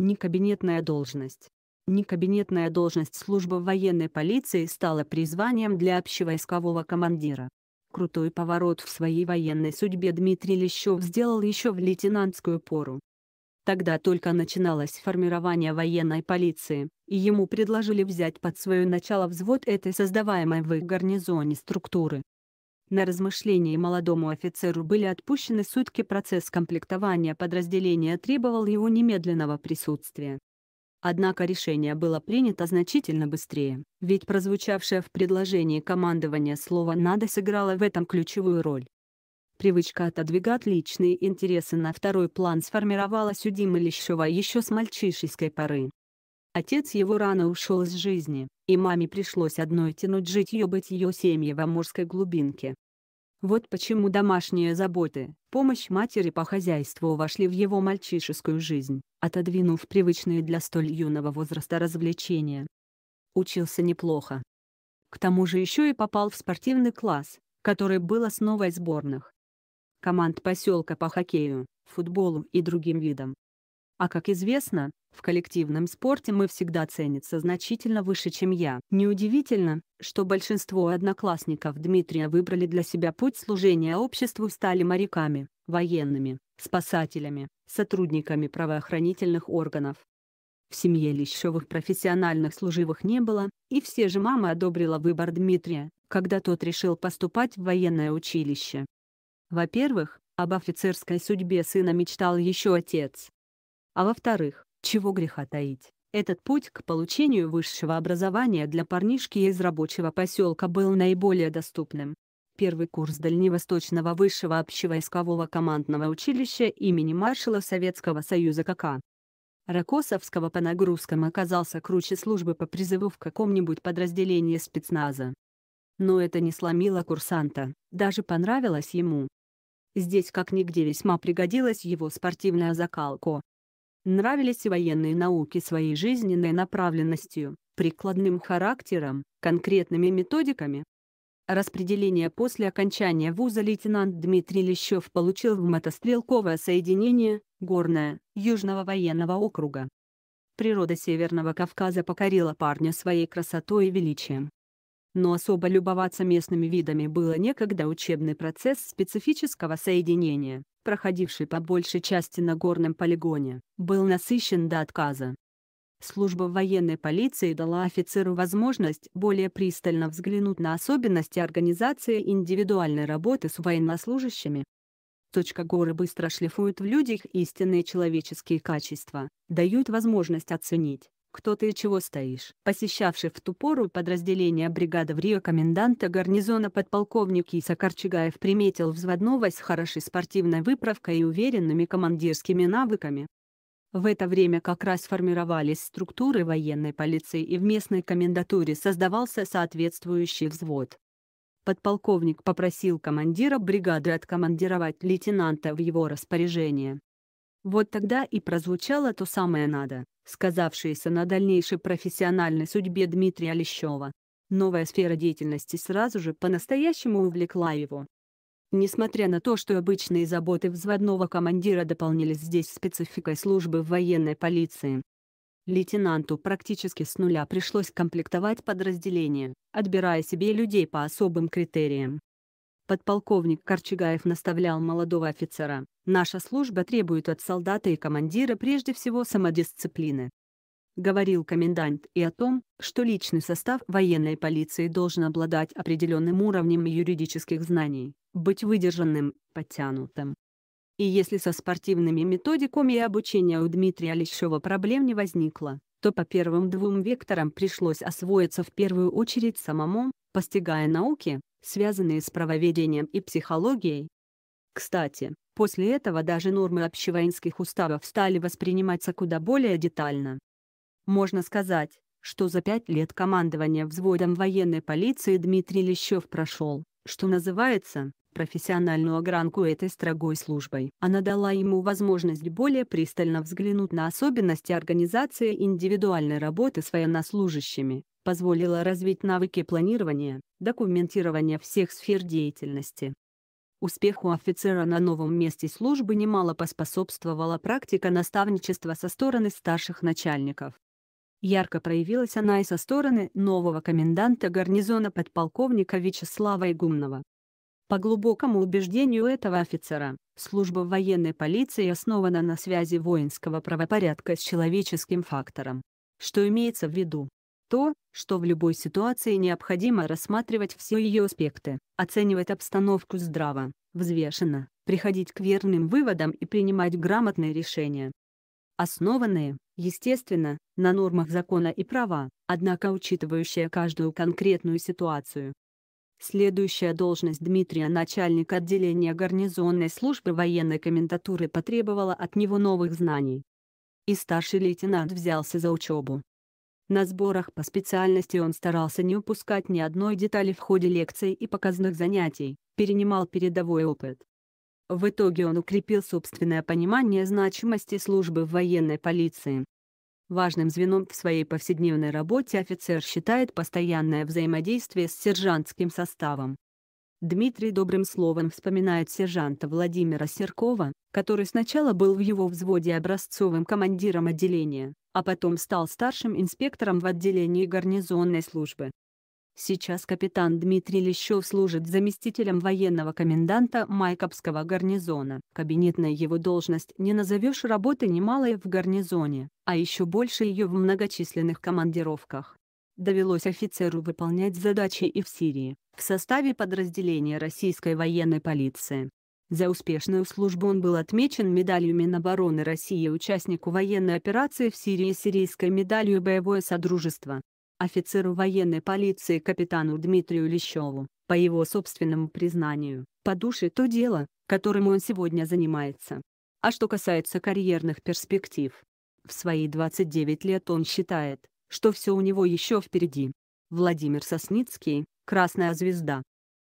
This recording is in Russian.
ни кабинетная должность. Ни кабинетная должность службы военной полиции стала призванием для общевойскового командира. Крутой поворот в своей военной судьбе Дмитрий Лещев сделал еще в лейтенантскую пору. Тогда только начиналось формирование военной полиции, и ему предложили взять под свое начало взвод этой создаваемой в гарнизоне структуры. На размышление молодому офицеру были отпущены сутки процесс комплектования подразделения требовал его немедленного присутствия. Однако решение было принято значительно быстрее, ведь прозвучавшее в предложении командования слово «надо» сыграло в этом ключевую роль. Привычка отодвигать личные интересы на второй план сформировалась у Димы Лещева еще с мальчишеской поры. Отец его рано ушел из жизни, и маме пришлось одной тянуть жить ее быть ее семьей в Амурской глубинке. Вот почему домашние заботы, помощь матери по хозяйству вошли в его мальчишескую жизнь, отодвинув привычные для столь юного возраста развлечения. Учился неплохо. К тому же еще и попал в спортивный класс, который был основой сборных команд поселка по хоккею, футболу и другим видам. А как известно, в коллективном спорте мы всегда ценится значительно выше, чем я. Неудивительно, что большинство одноклассников Дмитрия выбрали для себя путь служения обществу стали моряками, военными, спасателями, сотрудниками правоохранительных органов. В семье Лещевых профессиональных служивых не было, и все же мама одобрила выбор Дмитрия, когда тот решил поступать в военное училище. Во-первых, об офицерской судьбе сына мечтал еще отец, а во-вторых, чего греха таить. Этот путь к получению высшего образования для парнишки из рабочего поселка был наиболее доступным. Первый курс Дальневосточного высшего общевойскового командного училища имени маршала Советского Союза КК Ракосовского по нагрузкам оказался круче службы по призыву в каком-нибудь подразделении спецназа. Но это не сломило курсанта, даже понравилось ему. Здесь как нигде весьма пригодилась его спортивная закалка, Нравились военные науки своей жизненной направленностью, прикладным характером, конкретными методиками. Распределение после окончания вуза лейтенант Дмитрий Лещев получил в мотострелковое соединение «Горное» Южного военного округа. Природа Северного Кавказа покорила парня своей красотой и величием. Но особо любоваться местными видами было некогда учебный процесс специфического соединения, проходивший по большей части на горном полигоне, был насыщен до отказа. Служба военной полиции дала офицеру возможность более пристально взглянуть на особенности организации индивидуальной работы с военнослужащими. Точка горы быстро шлифует в людях истинные человеческие качества, дают возможность оценить, кто ты и чего стоишь. Посещавший в ту пору подразделение бригады в Рио коменданта гарнизона подполковник Иса Корчигаев приметил взводного с хорошей спортивной выправкой и уверенными командирскими навыками. В это время как раз формировались структуры военной полиции и в местной комендатуре создавался соответствующий взвод. Подполковник попросил командира бригады откомандировать лейтенанта в его распоряжение. Вот тогда и прозвучало то самое «надо» сказавшееся на дальнейшей профессиональной судьбе Дмитрия Лещева. Новая сфера деятельности сразу же по-настоящему увлекла его. Несмотря на то, что обычные заботы взводного командира дополнились здесь спецификой службы военной полиции, лейтенанту практически с нуля пришлось комплектовать подразделение, отбирая себе людей по особым критериям. Подполковник Корчегаев наставлял молодого офицера. «Наша служба требует от солдата и командира прежде всего самодисциплины». Говорил комендант и о том, что личный состав военной полиции должен обладать определенным уровнем юридических знаний, быть выдержанным, подтянутым. И если со спортивными методиками и обучения у Дмитрия Лещева проблем не возникло, то по первым двум векторам пришлось освоиться в первую очередь самому, постигая науки, связанные с правоведением и психологией. Кстати, после этого даже нормы общевоинских уставов стали восприниматься куда более детально. Можно сказать, что за пять лет командования взводом военной полиции Дмитрий Лещев прошел, что называется, профессиональную огранку этой строгой службой. Она дала ему возможность более пристально взглянуть на особенности организации индивидуальной работы с военнослужащими, позволило развить навыки планирования, документирования всех сфер деятельности. Успеху офицера на новом месте службы немало поспособствовала практика наставничества со стороны старших начальников. Ярко проявилась она и со стороны нового коменданта гарнизона подполковника Вячеслава Игумнова. По глубокому убеждению этого офицера, служба военной полиции основана на связи воинского правопорядка с человеческим фактором. Что имеется в виду? то, что в любой ситуации необходимо рассматривать все ее аспекты, оценивать обстановку здраво, взвешенно, приходить к верным выводам и принимать грамотные решения. Основанные, естественно, на нормах закона и права, однако учитывающие каждую конкретную ситуацию. Следующая должность Дмитрия начальник отделения гарнизонной службы военной комендатуры потребовала от него новых знаний. И старший лейтенант взялся за учебу, на сборах по специальности он старался не упускать ни одной детали в ходе лекций и показных занятий, перенимал передовой опыт. В итоге он укрепил собственное понимание значимости службы в военной полиции. Важным звеном в своей повседневной работе офицер считает постоянное взаимодействие с сержантским составом. Дмитрий добрым словом вспоминает сержанта Владимира Серкова, который сначала был в его взводе образцовым командиром отделения, а потом стал старшим инспектором в отделении гарнизонной службы. Сейчас капитан Дмитрий Лещев служит заместителем военного коменданта Майкопского гарнизона. Кабинетная его должность не назовешь работы немалой в гарнизоне, а еще больше ее в многочисленных командировках. Довелось офицеру выполнять задачи и в Сирии, в составе подразделения российской военной полиции, за успешную службу он был отмечен медалью Минобороны России участнику военной операции в Сирии сирийской медалью «Боевое Содружество». Офицеру военной полиции капитану Дмитрию Лещеву, по его собственному признанию, по душе то дело, которым он сегодня занимается. А что касается карьерных перспектив. В свои 29 лет он считает, что все у него еще впереди. Владимир Сосницкий, «Красная звезда»,